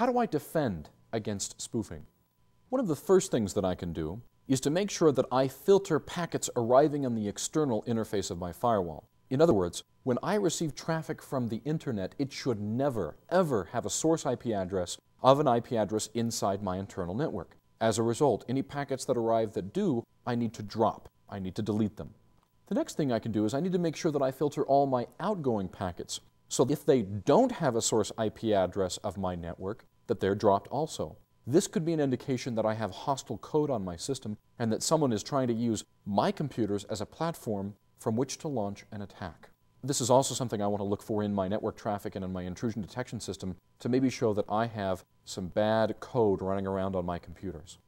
How do I defend against spoofing? One of the first things that I can do is to make sure that I filter packets arriving on the external interface of my firewall. In other words, when I receive traffic from the internet, it should never, ever have a source IP address of an IP address inside my internal network. As a result, any packets that arrive that do, I need to drop. I need to delete them. The next thing I can do is I need to make sure that I filter all my outgoing packets so if they don't have a source IP address of my network, that they're dropped also. This could be an indication that I have hostile code on my system and that someone is trying to use my computers as a platform from which to launch an attack. This is also something I want to look for in my network traffic and in my intrusion detection system to maybe show that I have some bad code running around on my computers.